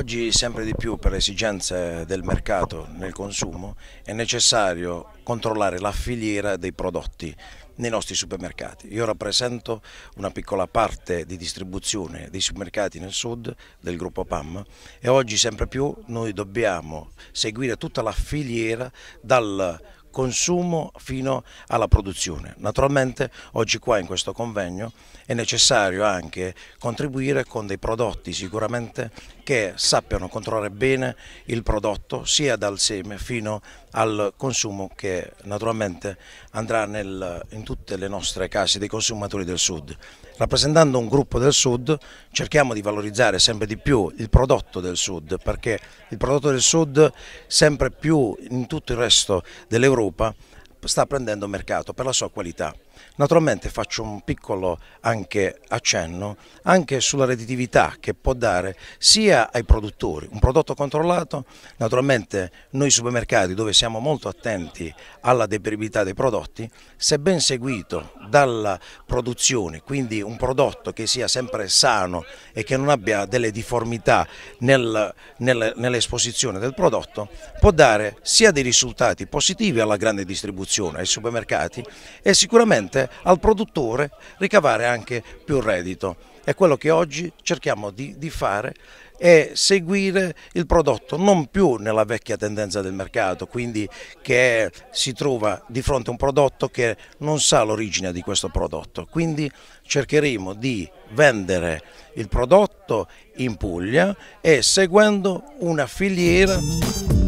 Oggi sempre di più per le esigenze del mercato nel consumo è necessario controllare la filiera dei prodotti nei nostri supermercati. Io rappresento una piccola parte di distribuzione dei supermercati nel sud del gruppo PAM e oggi sempre più noi dobbiamo seguire tutta la filiera dal consumo fino alla produzione. Naturalmente oggi qua in questo convegno è necessario anche contribuire con dei prodotti sicuramente che sappiano controllare bene il prodotto sia dal seme fino al consumo che naturalmente andrà nel, in tutte le nostre case dei consumatori del sud. Rappresentando un gruppo del sud cerchiamo di valorizzare sempre di più il prodotto del sud perché il prodotto del sud sempre più in tutto il resto dell'Europa Roma sta prendendo mercato per la sua qualità. Naturalmente faccio un piccolo anche accenno anche sulla redditività che può dare sia ai produttori un prodotto controllato, naturalmente noi supermercati dove siamo molto attenti alla deperibilità dei prodotti, se ben seguito dalla produzione, quindi un prodotto che sia sempre sano e che non abbia delle difformità nel, nel, nell'esposizione del prodotto, può dare sia dei risultati positivi alla grande distribuzione, ai supermercati e sicuramente consente al produttore ricavare anche più reddito. È quello che oggi cerchiamo di, di fare è seguire il prodotto non più nella vecchia tendenza del mercato, quindi che si trova di fronte a un prodotto che non sa l'origine di questo prodotto. Quindi cercheremo di vendere il prodotto in Puglia e seguendo una filiera.